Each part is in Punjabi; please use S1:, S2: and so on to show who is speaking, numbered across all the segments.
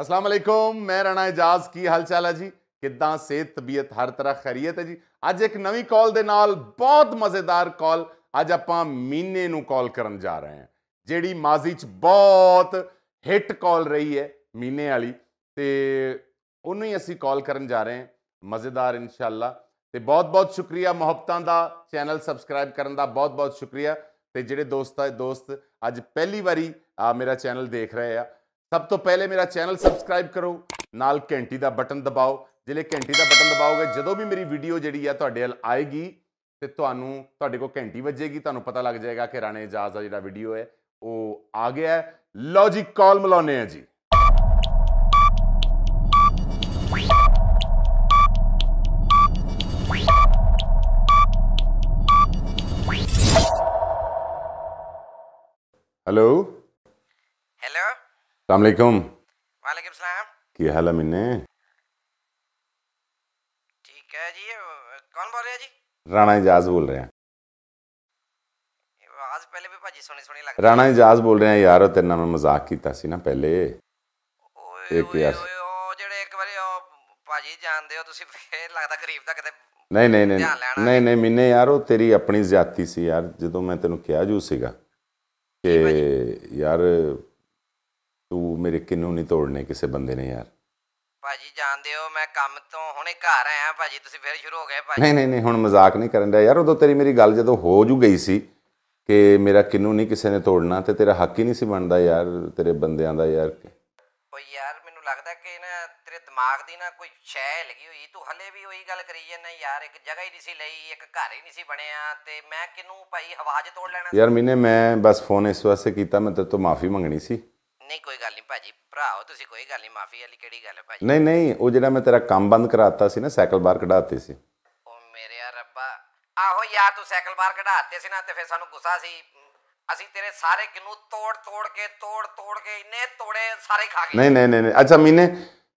S1: ਅਸਲਾਮ ਅਲੈਕੁਮ ਮੈਂ ਰਣਾ ਇਜਾਜ਼ ਕੀ ਹਾਲ ਚਾਲ ਹੈ ਜੀ ਕਿੱਦਾਂ ਸਿਹਤ ਤਬੀਅਤ ਹਰ ਤਰ੍ਹਾਂ ਖਰੀਅਤ ਹੈ ਜੀ ਅੱਜ ਇੱਕ ਨਵੀਂ ਕਾਲ ਦੇ ਨਾਲ ਬਹੁਤ ਮਜ਼ੇਦਾਰ ਕਾਲ ਅੱਜ ਆਪਾਂ ਮੀਨੇ ਨੂੰ ਕਾਲ ਕਰਨ ਜਾ ਰਹੇ ਹਾਂ ਜਿਹੜੀ ਮਾਜ਼ੀ 'ਚ ਬਹੁਤ ਹਿੱਟ ਕਾਲ ਰਹੀ ਹੈ ਮੀਨੇ ਵਾਲੀ ਤੇ ਉਹਨੂੰ ਹੀ ਅਸੀਂ ਕਾਲ ਕਰਨ ਜਾ ਰਹੇ ਹਾਂ ਮਜ਼ੇਦਾਰ ਇਨਸ਼ਾਅੱਲਾ ਤੇ ਬਹੁਤ-ਬਹੁਤ ਸ਼ੁਕਰੀਆ ਮੁਹੱਬਤਾਂ ਦਾ ਚੈਨਲ ਸਬਸਕ੍ਰਾਈਬ ਕਰਨ ਦਾ ਬਹੁਤ-ਬਹੁਤ ਸ਼ੁਕਰੀਆ ਤੇ ਜਿਹੜੇ ਦੋਸਤਾਂ ਦੋਸਤ ਅੱਜ ਪਹਿਲੀ ਵਾਰੀ ਮੇਰਾ ਚੈਨਲ ਦੇਖ ਰਹੇ ਆ ਸਭ ਤੋਂ ਪਹਿਲੇ ਮੇਰਾ ਚੈਨਲ ਸਬਸਕ੍ਰਾਈਬ ਕਰੋ ਨਾਲ ਘੰਟੀ ਦਾ ਬਟਨ ਦਬਾਓ ਜਿਲੇ ਘੰਟੀ ਦਾ ਬਟਨ ਦਬਾਓਗੇ ਜਦੋਂ ਵੀ ਮੇਰੀ ਵੀਡੀਓ ਜਿਹੜੀ ਆ ਤੁਹਾਡੇ ਨਾਲ ਆਏਗੀ ਤੇ ਤੁਹਾਨੂੰ ਤੁਹਾਡੇ ਕੋਲ ਘੰਟੀ ਵੱਜੇਗੀ ਤੁਹਾਨੂੰ ਪਤਾ ਲੱਗ ਜਾਏਗਾ ਕਿ ਰਾਣੇ ਇਜਾਜ਼ ਦਾ ਜਿਹੜਾ ਵੀਡੀਓ ਹੈ ਉਹ ਆ ਗਿਆ ਲਓ ਜੀ ਕਾਲ ਮਿਲਾਉਨੇ जी हेलो हेलो अस्सलाम वालेकुम वालेकुम सलाम की हाल है मिन्ने ठीक है जी कौन बोल रहे हैं जी राणा इजाज बोल रहे हैं ਪਹਿਲੇ ਵੀ ਭਾਜੀ ਸੋਹਣੀ ਸੋਹਣੀ ਲੱਗਦੀ ਰਾਣਾ ਇਜਾਜ਼ ਬੋਲ ਰਿਹਾ ਯਾਰ ਉਹ ਤੇਰੇ ਨਾਲ ਮੈਂ ਮਜ਼ਾਕ ਕੀਤਾ ਸੀ ਨਾ ਪਹਿਲੇ ਓਏ ਓਏ ਉਹ ਜਿਹੜੇ ਇੱਕ ਵਾਰੀ
S2: ਉਹ ਭਾਜੀ ਜਾਣਦੇ ਹੋ ਤੁਸੀਂ ਫੇਰ
S1: ਲੱਗਦਾ ਗਰੀਬ ਦਾ ਕਿਤੇ ਨਹੀਂ ਨਹੀਂ ਨਹੀਂ ਨਹੀਂ ਨਹੀਂ ਮਿੰਨੇ ਯਾਰ ਉਹ ਤੇਰੀ ਆਪਣੀ ਜ਼ਿਆਤੀ ਸੀ ਯਾਰ ਜਦੋਂ ਮੈਂ ਤੈਨੂੰ ਕਿਹਾ ਜੂ ਸੀਗਾ ਕਿ ਯਾਰ ਤੂੰ ਮੇਰੇ ਕਿੰਨੂ ਨਹੀਂ ਤੋੜਨੇ ਕਿਸੇ ਬੰਦੇ ਨੇ ਯਾਰ ਭਾਜੀ ਜਾਣਦੇ ਹੋ ਮੈਂ ਕੰਮ ਤੋਂ ਹੁਣੇ ਘਰ ਆਇਆ ਭਾਜੀ ਤੁਸੀਂ ਫੇਰ ਸ਼ੁਰੂ ਹੋ ਗਏ ਭਾਜੀ ਨਹੀਂ ਨਹੀਂ ਨਹੀਂ ਹੁਣ ਮਜ਼ਾਕ ਨਹੀਂ ਕਰਨ ਦਾ ਯਾਰ ਉਦੋਂ ਤੇਰੀ ਮੇਰੀ ਗੱਲ ਜਦੋਂ ਹੋ ਜੂ ਗਈ ਸੀ ਕਿ ਮੇਰਾ ਕਿੰਨੂ ਨਹੀਂ ਕਿਸੇ ਨੇ ਤੋੜਨਾ ਤੇ ਤੇਰਾ ਹੱਕ ਹੀ ਨਹੀਂ ਸੀ ਬਣਦਾ ਯਾਰ ਤੇਰੇ ਬੰਦਿਆਂ ਦਾ ਯਾਰ ਓ ਯਾਰ ਮੈਨੂੰ ਲੱਗਦਾ ਕਿ ਨਾ ਤੇਰੇ ਦਿਮਾਗ ਦੀ ਨਾ ਕੋਈ
S2: ਸ਼ੈ ਲੱਗੀ ਹੋਈ ਤੂੰ ਹਲੇ ਵੀ ਉਹੀ ਗੱਲ ਕਰੀ ਜਾਂਦਾ ਯਾਰ ਇੱਕ ਜਗ੍ਹਾ ਹੀ ਨਹੀਂ ਸੀ ਲਈ ਇੱਕ ਘਰ ਹੀ ਨਹੀਂ ਸੀ ਬਣਿਆ ਤੇ ਮੈਂ ਕਿੰਨੂ ਭਾਈ
S1: ਹਵਾ 'ਚ ਤੋੜ ਲੈਣਾ ਯਾਰ ਮੈਨੇ ਮੈਂ ਬਸ ਫੋਨ ਇਸ ਵਾਸਤੇ ਕੀਤਾ ਮੈਂ ਤੇਰੇ ਤੋਂ ਮਾਫੀ ਮੰਗਣੀ ਸੀ ਨਹੀਂ ਕੋਈ ਗੱਲ ਨਹੀਂ ਭਾਜੀ ਭਰਾਓ ਤੁਸੀਂ ਕੋਈ ਗੱਲ ਨਹੀਂ ਮਾਫੀ ਵਾਲੀ ਕਿਹੜੀ ਗੱਲ ਹੈ ਭਾਜੀ ਨਹੀਂ ਨਹੀਂ ਉਹ ਜਿਹੜਾ ਮੈਂ ਤੇਰਾ ਕੰਮ ਬੰਦ ਕਰਾਤਾ ਸੀ ਨਾ ਸਾਈਕਲ ਬਾਹਰ ਕਢਾਤੇ ਸੀ
S2: ਉਹ ਮੇਰੇ ਰੱਬਾ ਆਹੋ ਯਾਰ ਤੂੰ ਸਾਈਕਲ ਬਾਹਰ ਕਢਾਤੇ ਸੀ ਨਾ ਤੇ ਫੇਰ ਸਾਨੂੰ ਗੁੱਸਾ ਸੀ ਅਸੀਂ ਤੇਰੇ ਸਾਰੇ ਕਿਨੂੰ ਤੋੜ ਤੋੜ ਕੇ ਤੋੜ
S1: ਤੋੜ ਕੇ ਇੰਨੇ ਤੋੜੇ ਸਾਰੇ ਖਾ ਗਏ ਨਹੀਂ ਨਹੀਂ ਨਹੀਂ ਅੱਛਾ ਮੀਨੇ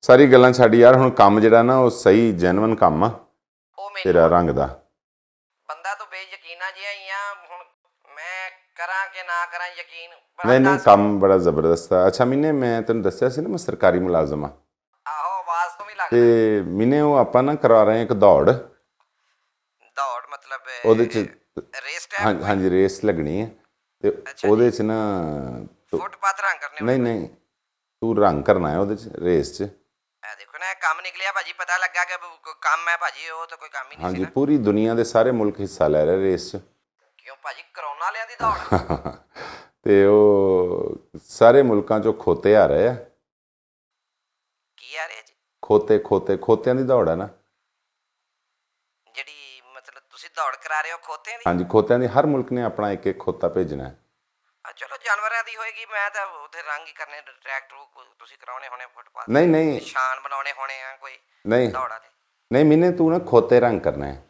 S1: ਸਾਰੀ ਗੱਲਾਂ ਛੱਡ ਯਾਰ ਹੁਣ ਕੰਮ ਜਿਹੜਾ ਨਾ ਉਹ ਸਹੀ ਜੈਨੂਇਨ ਕੰਮ ਆ ਉਹ ਤੇਰਾ ਰੰਗ ਦਾ ਬੰਦਾ ਤੂੰ ਬੇਯਕੀਨਾ ਜਿਹਾ ਹੀ ਆ ਹੁਣ ਮੈਂ ਕਰਾਂ ਕਿ ਨਾ ਕਰਾਂ ਯਕੀਨ ਨਹੀਂ ਨਹੀਂ ਕੰਮ ਬੜਾ ਜ਼ਬਰਦਸਤ ਆ ਅੱਛਾ ਮੀਨੇ ਮੈਂ ਤੈਨੂੰ ਦੱਸਿਆ ਸੀ ਨਾ ਮੈਂ ਸਰਕਾਰੀ ਮੁਲਾਜ਼ਮ ਆ ਆਹੋ ਆਵਾਜ਼ ਤੋਂ ਵੀ ਲੱਗਦਾ ਤੇ ਮੀਨੇ ਉਹ ਆਪਾਂ ਨਾ ਕਰਾ ਰਹੇ ਇੱਕ ਦੌੜ ਮਤਲਬ ਉਹਦੇ ਚ ਰੇਸ ਟੈਪ ਹਾਂਜੀ ਰੇਸ ਲੱਗਣੀ ਹੈ ਤੇ ਉਹਦੇ ਚ ਨਾ ਫੁੱਟਪਾਥ ਰੰਗ ਕਰਨੇ ਨਹੀਂ ਨਹੀਂ ਤੂੰ ਰੰਗ ਕਰਨਾ ਹੈ ਉਹਦੇ ਚ ਰੇਸ ਚ ਆ ਦੇਖੋ
S2: ਨਾ ਕੰਮ ਨਿਕਲਿਆ ਭਾਜੀ ਪਤਾ ਲੱਗਾ ਕਿ ਕੰਮ
S1: ਹੈ ਭਾਜੀ ਉਹ ਤਾਂ ਕੋਈ ਕੰਮ ਹੀ ਨਹੀਂ ਹਾਂਜੀ ਪੂਰੀ ਦੁਨੀਆ ਦੇ ਸਾਰੇ ਮੁਲਕ ਹਿੱਸਾ ਲੈ ਰਹੇ ਰੇਸ ਚ ਕਿਉਂ ਭਾਜੀ ਕਰੋਨਾ ਲਿਆਂ ਦੀ ਦੌੜ ਤੇ ਉਹ ਸਾਰੇ ਮੁਲਕਾਂ ਚੋਂ ਖੋਤੇ ਆ ਰਹੇ ਆ ਕੀ ਆ ਰਹੇ ਜੀ ਖੋਤੇ ਖੋਤੇ ਖੋਤਿਆਂ ਦੀ ਦੌੜ ਹੈ ਨਾ ਕਰਾ ਰਹੇ ਹੋ ਖੋਤਿਆਂ ਦੀ ਹਾਂਜੀ ਖੋਤਿਆਂ ਦੀ ਹਰ ਮੁਲਕ ਨੇ ਆਪਣਾ ਇੱਕ ਇੱਕ ਖੋਤਾ ਭੇਜਣਾ ਹੈ
S2: ਚਲੋ ਜਾਨਵਰਾਂ ਦੀ ਹੋਏਗੀ ਮੈਂ ਤਾਂ ਉਥੇ ਰੰਗ ਹੀ ਕਰਨੇ ਟਰੈਕਟਰ
S1: ਤੁਸੀਂ ਕਰਾਉਣੇ ਹੋਣੇ ਫੁੱਟਪਾਥ ਨਹੀਂ ਨਹੀਂ ਨਿਸ਼ਾਨ ਬਣਾਉਣੇ ਹੋਣੇ ਆ ਕੋਈ ਨਹੀਂ ਦੌੜਾ ਦੇ ਨਹੀਂ ਮੈਨੇ ਤੂੰ ਨਾ ਖੋਤੇ ਰੰਗ ਕਰਨਾ ਹੈ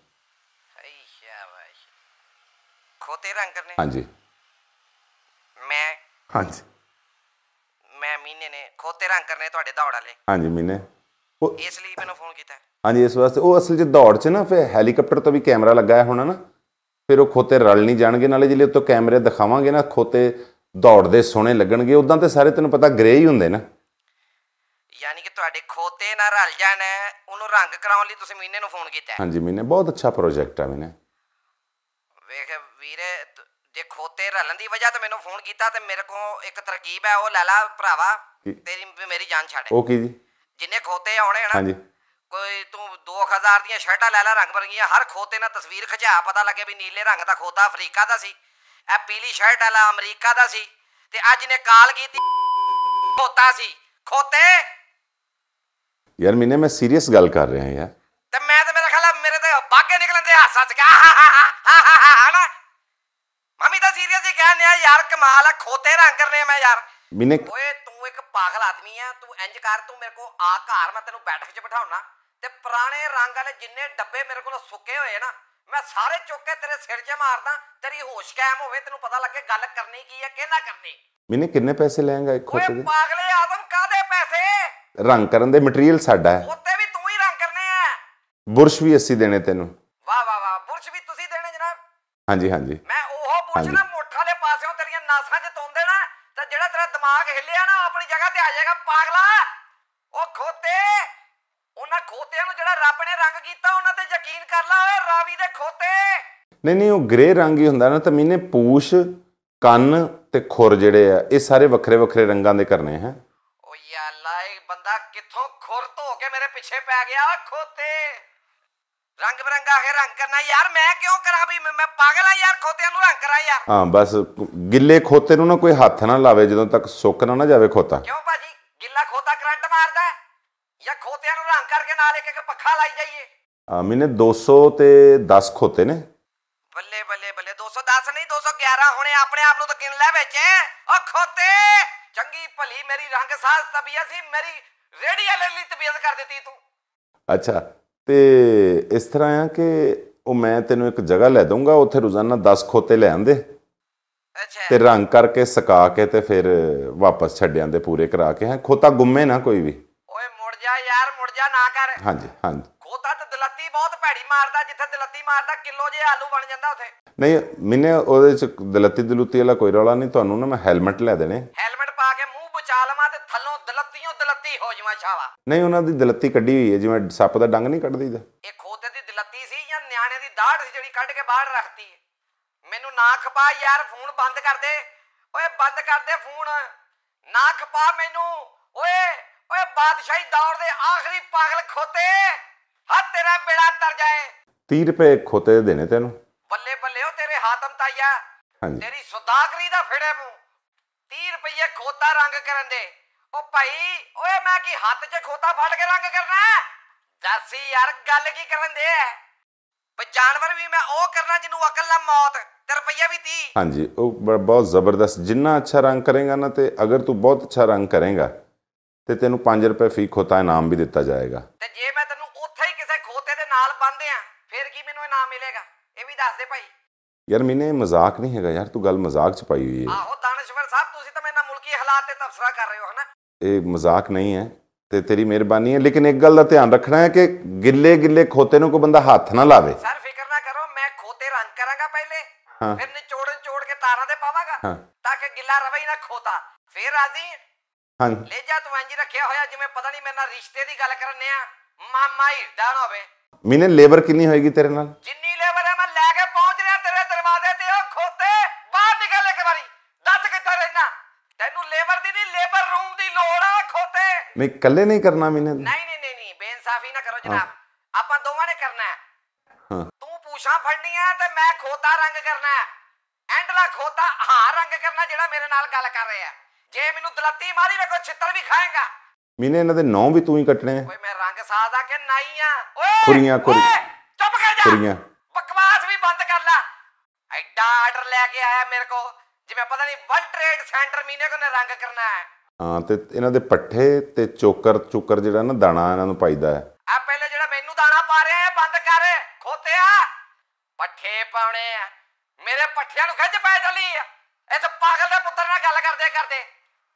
S1: ਸਹੀ ਸ਼ਾਬਾਸ਼ ਖੋਤੇ ਰੰਗ ਕਰਨੇ ਹਾਂਜੀ ਮੈਂ ਹਾਂਜੀ ਮੈਂ ਮੀਨੇ ਨੇ ਖੋਤੇ ਰੰਗ ਕਰਨੇ ਤੁਹਾਡੇ ਦੌੜ ਵਾਲੇ ਹਾਂਜੀ ਮੀਨੇ ਉਹ ਇਸ ਲਈ ਮੈਨੂੰ ਫੋਨ ਕੀਤਾ ਹੈ। ਹਾਂਜੀ ਇਸ ਵਾਸਤੇ ਉਹ ਅਸਲ 'ਚ ਦੌੜ 'ਚ ਨਾ ਫਿਰ ਹੈਲੀਕਾਪਟਰ ਤੋਂ ਵੀ ਕੈਮਰਾ ਲੱਗਾ ਹੋਣਾ ਨਾ ਫਿਰ ਉਹ ਖੋਤੇ ਰਲ ਨਹੀਂ ਜਾਣਗੇ ਨਾਲੇ ਜਿਹੜੇ ਉੱਤੋਂ ਕੈਮਰੇ ਦਿਖਾਵਾਂਗੇ ਨਾ ਖੋਤੇ ਦੌੜਦੇ ਸੋਹਣੇ ਲੱਗਣਗੇ ਉਦਾਂ ਤੇ ਸਾਰੇ ਤੈਨੂੰ ਪਤਾ ਗ੍ਰੇ ਹੀ ਹੁੰਦੇ ਨਾ
S2: ਯਾਨੀ ਕਿ ਤੁਹਾਡੇ ਖੋਤੇ ਨਾਲ ਰਲ ਜਾਣ ਉਹਨੂੰ ਰੰਗ ਕਰਾਉਣ ਲਈ
S1: ਤੁਸੀਂ ਮੀਨੇ ਨੂੰ ਫੋਨ ਕੀਤਾ ਹਾਂਜੀ ਮੀਨੇ ਬਹੁਤ ਅੱਛਾ ਪ੍ਰੋਜੈਕਟ ਆ ਮੀਨੇ ਵੇਖ ਵੀਰੇ ਜੇ ਖੋਤੇ ਰਲਣ ਦੀ ਵਜ੍ਹਾ ਤੇ ਮੈਨੂੰ ਫੋਨ ਕੀਤਾ ਤੇ ਮੇਰੇ ਕੋਲ ਇੱਕ ਤਰਕੀਬ ਹੈ ਉਹ ਲੈ ਲੈ ਭਰਾਵਾ ਤੇਰੀ
S2: ਮੇਰੀ ਜਾਨ ਛੱਡ ਉਹ
S1: ਕੀ ਜੀ ਜਿੰਨੇ ਖੋਤੇ ਆਉਣੇ ਹਨ ਹਾਂਜੀ ਕੋਈ ਤੂੰ 2000 ਦੀਆਂ ਸ਼ਰਟਾਂ ਲੈ ਲੈ ਰੰਗ
S2: ਬਰੰਗੀਆਂ ਹਰ ਖੋਤੇ ਨਾਲ ਤਸਵੀਰ ਖਿਚਾ ਪਤਾ ਲੱਗੇ ਵੀ ਨੀਲੇ ਰੰਗ ਦਾ ਖੋਤਾ ਅਫਰੀਕਾ ਦਾ ਸੀ ਇਹ ਪੀਲੀ ਸ਼ਰਟ ਵਾਲਾ ਅਮਰੀਕਾ ਦਾ ਸੀ ਤੇ ਅੱਜ ਨੇ ਕਾਲ ਕੀਤੀ ਖੋਤਾ ਸੀ ਖੋਤੇ
S1: ਯਾਰ ਮੀਨੇ ਮੈਂ ਸੀਰੀਅਸ ਗੱਲ ਕਰ ਰਿਹਾ ਯਾਰ ਤੇ ਮੈਂ ਤਾਂ ਮੇਰਾ ਖਿਆਲ ਮੇਰੇ ਤੇ ਬਾਗੇ
S2: ਨਿਕਲਣ ਦੇ ਹਾਸਾ ਚ ਹਨਾ ਮੰਮੀ ਤਾਂ ਸੀਰੀਅਸ ਹੀ ਕਹਿਣ ਆ ਯਾਰ ਕਮਾਲ ਆ ਖੋਤੇ ਰੰਗ ਕਰਨੇ ਮੈਂ ਯਾਰ ਮੀਨੇ ਓਏ ਤੂੰ ਇੱਕ ਪਾਗਲ ਆਦਮੀ ਆ ਤੂੰ ਇੰਜ ਕਰ ਤੂੰ ਮੇਰੇ ਕੋ ਆ ਘਰ ਮੈਂ ਤੈਨੂੰ ਬੈਠਕ 'ਚ ਬਿਠਾਉਣਾ ਤੇ ਪੁਰਾਣੇ ਰੰਗ ਵਾਲੇ ਜਿੰਨੇ ਡੱਬੇ ਮੇਰੇ ਕੋਲ ਸੁੱਕੇ ਹੋਏ ਨਾ ਮੈਂ ਸਾਰੇ ਚੁੱਕ ਕੇ ਤੇਰੇ ਸਿਰ 'ਚ ਮਾਰਦਾ ਤੇਰੀ ਹੋਸ਼ ਕਾਇਮ ਹੋਵੇ ਤੈਨੂੰ ਪਤਾ ਲੱਗੇ
S1: ਗੱਲ ਕਰਨੀ ਕੀ ਹੈ ਕਿਹਨਾਂ ਕਰਨੀ ਮੈਨੇ ਕਿੰਨੇ ਪੈਸੇ ਲੈਂਗਾ ਇੱਕ ਖੋਤੇ ਦੇ ਓਏ ਪਾਗਲੇ ਆਦਮ ਕਾਦੇ ਪੈਸੇ ਰੰਗ ਕਰਨ ਦੇ ਮਟੀਰੀਅਲ ਸਾਡਾ ਹੈ ਉੱਤੇ ਵੀ ਤੂੰ ਹੀ ਰੰਗ ਕਰਨੇ ਆ ਬੁਰਸ਼ ਵੀ ਅਸੀਂ ਦੇਣੇ ਤੈਨੂੰ
S2: ਵਾਹ ਵਾਹ ਵਾਹ ਬੁਰਸ਼ ਵੀ ਤੁਸੀਂ ਦੇਣੇ
S1: ਜਨਾਬ ਹਾਂਜੀ ਹਾਂਜੀ ਮੈਂ ਉਹ ਬੁਰਸ਼ ਨਾ
S2: ਮੋਠਾ ਦੇ ਪਾਸਿਓਂ ਤੇਰੀਆਂ ਨਾਸਾਂ 'ਚ ਤੋਂਦੇ ਨਾ ਤੇ ਜਿਹੜਾ ਤੇਰਾ ਦਿਮਾਗ ਹਿੱਲਿਆ ਨਾ ਆਪਣੀ ਜਗ੍ਹਾ ਤੇ ਆ ਜਾਏਗਾ ਪਾਗਲਾ ਉਹ ਖੋਤੇ ਜਿਹੜਾ ਰੱਬ ਨੇ ਰੰਗ ਕੀਤਾ ਉਹਨਾਂ ਤੇ ਯਕੀਨ ਕਰ ਲੈ ਓਏ ਰਾਵੀ ਦੇ ਖੋਤੇ
S1: ਨਹੀਂ ਨਹੀਂ ਉਹ ਗ੍ਰੇ ਰੰਗ ਹੀ ਹੁੰਦਾ ਨਾ ਤਾਂ ਮੀਨੇ ਪੂਸ਼ ਕੰਨ ਤੇ ਖੁਰ ਜਿਹੜੇ ਆ ਇਹ ਸਾਰੇ ਵੱਖਰੇ ਵੱਖਰੇ ਰੰਗਾਂ ਦੇ ਕਰਨੇ ਹੈ ਓ ਯਾ ਅੱਲਾ ਇਹ ਬੰਦਾ ਕਿੱਥੋਂ ਖੁਰ ਧੋ ਕੇ ਮੇਰੇ ਪਿੱਛੇ ਪੈ ਗਿਆ ਓ ਖੋਤੇ ਰੰਗ ਬਰੰਗਾ ਹੈ ਰੰਗ ਕਰਨਾ ਯਾਰ ਮੈਂ ਕਿਉਂ ਕਰਾਂ ਵੀ ਮੈਂ ਪਾਗਲ ਆ ਯਾਰ ਖੋਤਿਆਂ ਨੂੰ ਰੰਗ ਕਰਾਂ ਯਾਰ ਹਾਂ ਬਸ ਗਿੱਲੇ ਖੋਤੇ ਨੂੰ ਨਾ ਕੋਈ ਹੱਥ ਨਾ ਲਾਵੇ ਜਦੋਂ ਤੱਕ ਸੁੱਕ ਨਾ ਨਾ ਜਾਵੇ ਖੋਤਾ ਕਿਉਂ ਜਾਂ ਖੋਤਿਆਂ ਨੂੰ ਰੰਗ ਕਰਕੇ ਨਾਲ ਇੱਕ ਇੱਕ ਪੱਖਾ ਲਾਈ ਜਾਈਏ ਆ ਮੈਨੇ 200 ਤੇ 10 ਖੋਤੇ ਨੇ ਬੱਲੇ
S2: ਬੱਲੇ ਬੱਲੇ 210 ਨਹੀਂ 211 ਹੁਣੇ ਆਪਣੇ ਆਪ ਨੂੰ
S1: ਤਾਂ ਗਿਣ ਲੈ ਵਿੱਚ ਓ ਖੋਤੇ
S2: ਚੰਗੀ ਭਲੀ ਮੇਰੀ ਰੰਗ ਸਾਜ਼ ਤਬੀਅਤ ਸੀ ਮੇਰੀ ਰੇੜੀ ਵਾਲੇ ਲਈ ਤਬੀਅਤ ਕਰ ਦਿੱਤੀ ਤੂੰ
S1: ਅੱਛਾ ਤੇ ਇਸ ਤਰ੍ਹਾਂ ਆ ਕਿ ਉਹ ਮੈਂ ਤੈਨੂੰ ਇੱਕ ਜਗ੍ਹਾ ਲੈ ਦਊਂਗਾ ਉੱਥੇ ਰੋਜ਼ਾਨਾ 10 ਖੋਤੇ ਲੈ ਆਂਦੇ ਅੱਛਾ ਤੇ ਰੰਗ ਕਰਕੇ ਸਕਾ ਕੇ ਤੇ ਫਿਰ ਵਾਪਸ ਛੱਡ ਆਂਦੇ ਪੂਰੇ ਕਰਾ ਕੇ ਹੈ ਖੋਤਾ ਗੁੰਮੇ ਨਾ ਕੋਈ ਵੀ
S2: ਕਬਜ਼ਾ ਨਾ ਕਰ ਹਾਂਜੀ ਹਾਂਜੀ ਖੋਤਾ ਤੇ ਦਲੱਤੀ ਬਹੁਤ ਭੈੜੀ ਮਾਰਦਾ ਜਿੱਥੇ ਦਲੱਤੀ ਮਾਰਦਾ ਕਿਲੋ ਜੇ ਆਲੂ ਬਣ
S1: ਜਾਂਦਾ ਉਥੇ ਨਹੀਂ ਮੈਨੇ ਉਹਦੇ ਚ ਦਲੱਤੀ ਦਲੁੱਤੀ ਵਾਲਾ ਕੋਈ ਰੌਲਾ ਨਹੀਂ ਤੁਹਾਨੂੰ ਨਾ ਮੈਂ ਹੈਲਮਟ ਲੈ ਦੇਣੇ ਹੈਲਮਟ
S2: ਪਾ ਕੇ ਮੂੰਹ ਬਚਾ ਲਵਾਂ ਤੇ ਥੱਲੋਂ ਦਲੱਤੀਓ ਦਲੱਤੀ ਹੋ ਜਾਵਾਂ ਛਾਵਾ
S1: ਨਹੀਂ ਉਹਨਾਂ ਦੀ ਦਲੱਤੀ ਕੱਢੀ ਹੋਈ ਹੈ ਜਿਵੇਂ ਸੱਪ ਦਾ ਡੰਗ ਨਹੀਂ ਕੱਢਦੀ ਦਾ ਇਹ
S2: ਖੋਤੇ ਦੀ ਦਲੱਤੀ ਸੀ ਜਾਂ ਨਿਆਣੇ ਦੀ ਦਾੜ ਸੀ ਜਿਹੜੀ ਕੱਢ ਕੇ ਬਾਹਰ ਰੱਖਤੀ ਮੈਨੂੰ ਨਾ ਖਪਾ ਯਾਰ ਫੋਨ ਬੰਦ ਕਰ ਦੇ ਓਏ ਬੰਦ ਕਰ ਦੇ ਫੋਨ ਨਾ ਖਪਾ ਮੈਨੂੰ ਓਏ ਓਏ ਬਾਦਸ਼ਾਹੀ ਦੌਰ ਦੇ ਆਖਰੀ ਪਾਗਲ ਖੋਤੇ ਹਾ ਤੇਰਾ ਬੇੜਾ ਤਰ ਜਾਏ
S1: 30 ਰੁਪਏ ਖੋਤੇ ਦੇਣੇ ਤੈਨੂੰ ਬੱਲੇ ਬੱਲੇ ਓ
S2: ਤੇਰੇ ਹਾਤਮ ਤਾਇਆ
S1: ਹਾਂਜੀ ਤੇਰੀ ਸੁਦਾਗਰੀ ਦਾ ਫੜੇ ਮੂੰ 30 ਰੁਪਏ ਖੋਤਾ
S2: ਰੰਗ ਕਰਨ ਦੇ ਓ ਭਾਈ ਓਏ ਮੈਂ ਕੀ ਹੱਥ 'ਚ ਖੋਤਾ ਫੜ ਕੇ ਰੰਗ ਕਰਨਾ ਦੱਸੀ ਯਾਰ ਗੱਲ ਕੀ ਕਰਨ ਦੇ ਬਈ ਜਾਨਵਰ ਵੀ ਮੈਂ ਉਹ ਕਰਨਾ ਜਿਹਨੂੰ ਅਕਲ ਨਾ ਮੌਤ ਤੇ
S1: ਰੁਪਈਆ ਵੀ 30 ਹਾਂਜੀ ਉਹ ਬਹੁਤ ਜ਼ਬਰਦਸਤ ਜਿੰਨਾ ਅੱਛਾ ਰੰਗ ਕਰੇਗਾ ਨਾ ਤੇ ਅਗਰ ਤੂੰ ਬਹੁਤ ਅੱਛਾ ਰੰਗ ਕਰੇਗਾ ਤੇ ਤੈਨੂੰ 5 ਰੁਪਏ ਫੀ ਖੋਤਾ ਇਨਾਮ ਵੀ ਦਿੱਤਾ ਜਾਏਗਾ ਤੇ ਜੇ
S2: ਮੈਂ ਤੈਨੂੰ ਉੱਥੇ ਹੀ ਕਿਸੇ ਖੋਤੇ ਦੇ ਨਾਲ ਬੰਦੇ ਆ ਫਿਰ ਕੀ ਮੈਨੂੰ ਇਨਾਮ ਮਿਲੇਗਾ ਇਹ ਵੀ ਦੱਸ
S1: ਦੇ ਭਾਈ ਯਾਰ ਮੈਨੇ ਮਜ਼ਾਕ ਨਹੀਂ ਹੈਗਾ ਯਾਰ ਤੂੰ ਗੱਲ ਮਜ਼ਾਕ ਚ ਪਾਈ ਹੋਈ ਹੈ ਆਹੋ
S2: ਦਾਨਸ਼ਵਰ ਸਾਹਿਬ ਤੁਸੀਂ ਤਾਂ ਮੇਰੇ ਨਾਲ ਮੁਲਕੀ ਹਾਲਾਤ ਤੇ ਤਫਸਰਾ ਕਰ ਰਹੇ ਹੋ ਹਨਾ
S1: ਇਹ ਮਜ਼ਾਕ ਨਹੀਂ ਹੈ ਤੇ ਤੇਰੀ ਮਿਹਰਬਾਨੀ ਹੈ ਲੇਕਿਨ ਇੱਕ ਗੱਲ ਦਾ ਧਿਆਨ ਰੱਖਣਾ ਹੈ ਕਿ ਗਿੱਲੇ ਗਿੱਲੇ ਖੋਤੇ ਨੂੰ ਕੋਈ ਬੰਦਾ ਹੱਥ ਨਾ ਲਾਵੇ
S2: ਸਰ ਫਿਕਰ ਨਾ ਕਰੋ ਮੈਂ ਖੋਤੇ ਰੰਗ ਕਰਾਂਗਾ
S1: ਪਹਿਲੇ ਫਿਰ ਨਿਚੋੜਨ ਚੋੜ ਕੇ ਤਾਰਾਂ ਤੇ ਪਾਵਾਂਗਾ ਤਾਂ ਕਿ ਗਿੱਲਾ ਰਵੇ ਨਾ ਖੋਤਾ ਫਿਰ ਆਜੀ ਹਾਂ ਜਾ
S2: ਤੂੰ ਇੰਜ ਰੱਖਿਆ ਹੋਇਆ ਜਿਵੇਂ ਪਤਾ ਨਹੀਂ ਮੇਰੇ ਨਾਲ ਰਿਸ਼ਤੇ ਦੀ ਗੱਲ ਕਰਨੇ ਆ ਮਾਮਾ ਹਿਰਦਾਨ ਹੋਵੇ
S1: ਮੀਨੇ ਲੇਬਰ ਕਿੰਨੀ ਹੋਏਗੀ ਤੇਰੇ ਨਾਲ
S2: ਜਿੰਨੀ ਲੇਬਰ ਹੈ ਮੈਂ ਲੈ ਕੇ ਪਹੁੰਚ ਰਿਹਾ ਤੇਰੇ ਦਰਵਾਜ਼ੇ ਤੇ ਉਹ ਖੋਤੇ ਬਾਹਰ ਨਿਕਲ ਇੱਕ ਵਾਰੀ ਦੱਸ ਕਿੱਥੇ ਰਹਿਣਾ ਤੈਨੂੰ ਲੇਬਰ ਦੀ ਨਹੀਂ ਲੇਬਰ ਰੂਮ ਦੀ ਲੋੜ ਆ ਖੋਤੇ ਮੈਂ ਇਕੱਲੇ ਨਹੀਂ ਕਰਨਾ ਮੀਨੇ ਨਹੀਂ ਨਹੀਂ ਨਹੀਂ ਨਹੀਂ ਬੇਇਨਸਾਫੀ ਨਾ ਕਰੋ
S1: ਜਨਾਬ
S2: ਆਪਾਂ ਦੋਵਾਂ ਨੇ ਕਰਨਾ ਹੈ ਹਾਂ ਤੂੰ ਪੂਛਾਂ ਫੜਨੀਆਂ ਤੇ ਮੈਂ ਖੋਤਾ ਰੰਗ ਕਰਨਾ
S1: ਹੈ ਐਂਡਲਾ ਖੋਤਾ ਹਾਂ ਰੰਗ ਕਰਨਾ
S2: ਜਿਹੜਾ ਮੇਰੇ ਨਾਲ ਗੱਲ ਕਰ ਰਿਹਾ ਹੈ ਜੇ ਮੈਨੂੰ ਦਲਤੀ ਮਾਰੀ ਮੈਂ ਕੋ ਛਿੱਤਰ ਵੀ ਖਾਏਗਾ
S1: ਮੀਨੇ ਇਹਨਾਂ ਦੇ ਨੌ ਵੀ ਤੂੰ ਹੀ ਕੱਟਣੇ ਆ ਓਏ
S2: ਮੈਂ ਰੰਗ ਸਾਦਾ ਕਿ ਨਹੀਂ ਆ
S1: ਓਏ ਖੁਰੀਆਂ ਖੁਰੀ ਚੁੱਪ ਕੇ ਜਾ ਖੁਰੀਆਂ ਬਕਵਾਸ ਵੀ ਬੰਦ ਕਰ ਲੈ ਐਡਾ ਆਰਡਰ ਲੈ ਕੇ ਆਇਆ ਮੇਰੇ ਕੋ ਜਿਵੇਂ ਪਤਾ ਨਹੀਂ ਵਨ ਟ੍ਰੇਡ ਸੈਂਟਰ ਮੀਨੇ ਕੋ ਨੇ ਰੰਗ ਕਰਨਾ ਹੈ ਹਾਂ ਤੇ ਇਹਨਾਂ ਦੇ ਪੱਠੇ ਤੇ ਚੋਕਰ ਚੁਕਰ ਜਿਹੜਾ ਨਾ ਦਾਣਾ ਇਹਨਾਂ ਨੂੰ ਪਾਈਦਾ ਹੈ ਆ
S2: ਪਹਿਲੇ ਜਿਹੜਾ ਮੈਨੂੰ ਦਾਣਾ ਪਾ ਰਿਹਾ ਹੈ ਬੰਦ ਕਰ ਖੋਤਿਆ ਪੱਠੇ ਪਾਉਣੇ ਆ ਮੇਰੇ ਪੱਠਿਆਂ ਨੂੰ ਖਿੱਚ ਪੈ ਚਲੀ ਐ ਇਸ ਪਾਗਲ ਦੇ ਪੁੱਤਰ ਨਾਲ ਗੱਲ ਕਰਦੇ ਕਰਦੇ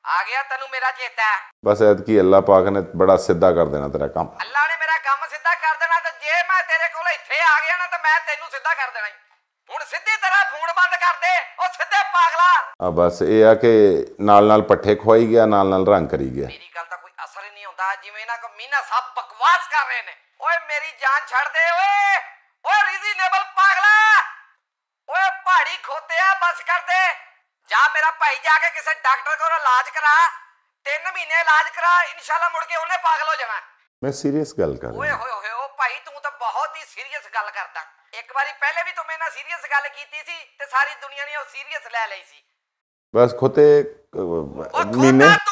S2: ਆ ਗਿਆ ਤੈਨੂੰ ਮੇਰਾ ਚੇਤਾ
S1: ਬਸ ਕੀ ਅੱਲਾ ਪਾਕ ਨੇ ਬੜਾ ਸਿੱਧਾ ਕਰ ਦੇਣਾ ਤੇਰਾ ਕੰਮ ਅੱਲਾ ਨੇ ਮੇਰਾ ਕੰਮ ਸਿੱਧਾ ਕਰ ਦੇਣਾ ਤੇ ਜੇ ਮੈਂ ਤੇਰੇ ਕੋਲ
S2: ਇੱਥੇ ਆ ਗਿਆ ਨਾ ਤਾਂ ਮੈਂ ਤੈਨੂੰ ਸਿੱਧਾ ਕਰ ਦੇਣਾ
S1: ਹੁਣ ਸਿੱਧੀ ਤਰ੍ਹਾਂ ਫੋਨ ਬੰਦ ਕਰ ਦੇ ਉਹ ਸਿੱਧੇ ਪਾਗਲਾ ਆ ਬਸ ਇਹ ਆ ਕਿ ਨਾਲ ਨਾਲ ਪੱਠੇ ਖੁਆਈ ਗਿਆ ਨਾਲ ਨਾਲ ਰੰਗ ਕਰੀ ਗਿਆ ਮੇਰੀ ਗੱਲ ਤਾਂ ਕੋਈ ਅਸਰ ਹੀ ਨਹੀਂ ਹੁੰਦਾ ਜਿਵੇਂ ਨਾ ਕੋ ਮੀਨਾ ਸਾਹਿਬ ਬਕਵਾਸ ਕਰ ਰਹੇ ਨੇ
S2: ਓਏ ਮੇਰੀ ਜਾਨ ਛੱਡ ਦੇ ਓਏ ਓਏ ਰੀਜ਼ਨੇਬਲ ਪਾਗਲਾ ਓਏ ਪਹਾੜੀ ਖੋਤੇ ਆ ਬਸ ਕਰ ਦੇ ਜਾ ਮੇਰਾ ਭਾਈ ਜਾ ਕੇ ਕਿਸੇ ਡਾਕਟਰ ਕੋਲ ਇਲਾਜ ਕਰਾ 3 ਮਹੀਨੇ ਇਲਾਜ ਕਰਾ ਇਨਸ਼ਾਅੱਲਾ ਮੁੜ ਕੇ ਉਹਨੇ ਪਾਗਲ ਹੋ ਜਾਣਾ
S1: ਮੈਂ ਸੀਰੀਅਸ ਗੱਲ ਕਰ ਰਿਹਾ ਓਏ
S2: ਹੋਏ ਹੋਏ ਉਹ ਭਾਈ ਤੂੰ ਤਾਂ ਬਹੁਤ ਹੀ ਸੀਰੀਅਸ ਗੱਲ ਕਰਦਾ ਇੱਕ ਵਾਰੀ ਪਹਿਲੇ ਵੀ ਤੂੰ ਮੇਰੇ
S1: ਨਾਲ ਸੀਰੀਅਸ ਗੱਲ ਕੀਤੀ ਸੀ ਤੇ ਸਾਰੀ ਦੁਨੀਆ ਨੇ ਉਹ ਸੀਰੀਅਸ ਲੈ ਲਈ ਸੀ ਬਸ ਖੋਤੇ ਮੀਨੇ